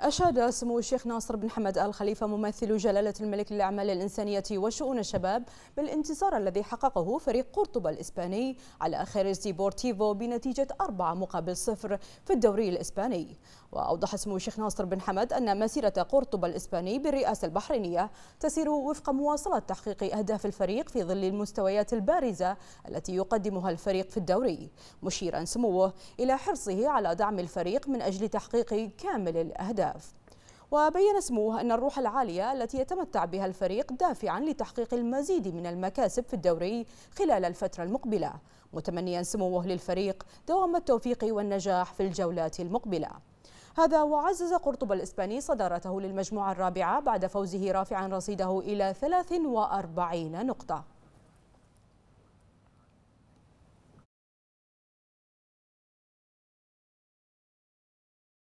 أشاد سمو الشيخ ناصر بن حمد آل خليفة ممثل جلالة الملك للأعمال الإنسانية وشؤون الشباب بالانتصار الذي حققه فريق قرطبة الإسباني على خيرز ديبورتيفو بنتيجة أربعة مقابل صفر في الدوري الإسباني وأوضح سمو الشيخ ناصر بن حمد أن مسيرة قرطبة الإسباني بالرئاسة البحرينية تسير وفق مواصلة تحقيق أهداف الفريق في ظل المستويات البارزة التي يقدمها الفريق في الدوري مشيرا سموه إلى حرصه على دعم الفريق من أجل تحقيق كامل الأهداف الأهداف وبين سموه أن الروح العالية التي يتمتع بها الفريق دافعا لتحقيق المزيد من المكاسب في الدوري خلال الفترة المقبلة متمنيا سموه للفريق دوام التوفيق والنجاح في الجولات المقبلة هذا وعزز قرطبة الإسباني صدارته للمجموعة الرابعة بعد فوزه رافعا رصيده إلى 43 نقطة